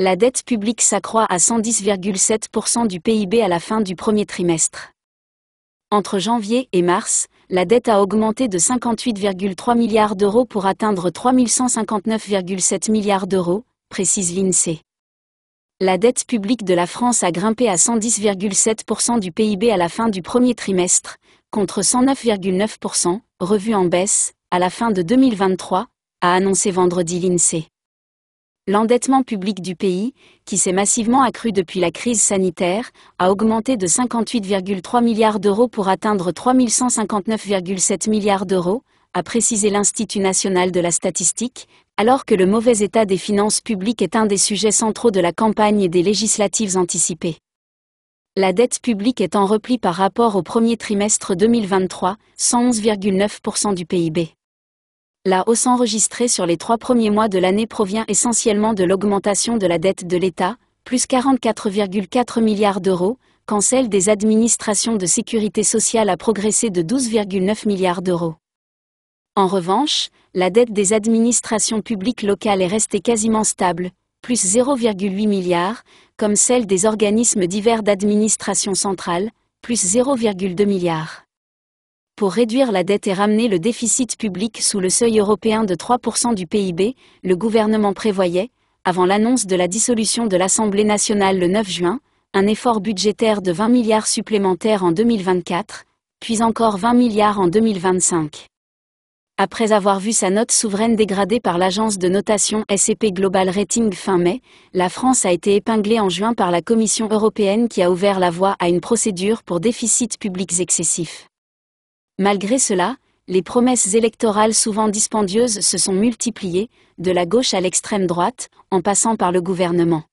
La dette publique s'accroît à 110,7% du PIB à la fin du premier trimestre. Entre janvier et mars, la dette a augmenté de 58,3 milliards d'euros pour atteindre 3159,7 milliards d'euros, précise l'INSEE. La dette publique de la France a grimpé à 110,7% du PIB à la fin du premier trimestre, contre 109,9%, revue en baisse, à la fin de 2023, a annoncé vendredi l'INSEE. L'endettement public du pays, qui s'est massivement accru depuis la crise sanitaire, a augmenté de 58,3 milliards d'euros pour atteindre 3159,7 milliards d'euros, a précisé l'Institut national de la statistique, alors que le mauvais état des finances publiques est un des sujets centraux de la campagne et des législatives anticipées. La dette publique est en repli par rapport au premier trimestre 2023, 111,9% du PIB. La hausse enregistrée sur les trois premiers mois de l'année provient essentiellement de l'augmentation de la dette de l'État, plus 44,4 milliards d'euros, quand celle des administrations de sécurité sociale a progressé de 12,9 milliards d'euros. En revanche, la dette des administrations publiques locales est restée quasiment stable, plus 0,8 milliards, comme celle des organismes divers d'administration centrale, plus 0,2 milliards pour réduire la dette et ramener le déficit public sous le seuil européen de 3% du PIB, le gouvernement prévoyait, avant l'annonce de la dissolution de l'Assemblée nationale le 9 juin, un effort budgétaire de 20 milliards supplémentaires en 2024, puis encore 20 milliards en 2025. Après avoir vu sa note souveraine dégradée par l'agence de notation SCP e Global Rating fin mai, la France a été épinglée en juin par la Commission européenne qui a ouvert la voie à une procédure pour déficit publics excessifs. Malgré cela, les promesses électorales souvent dispendieuses se sont multipliées, de la gauche à l'extrême droite, en passant par le gouvernement.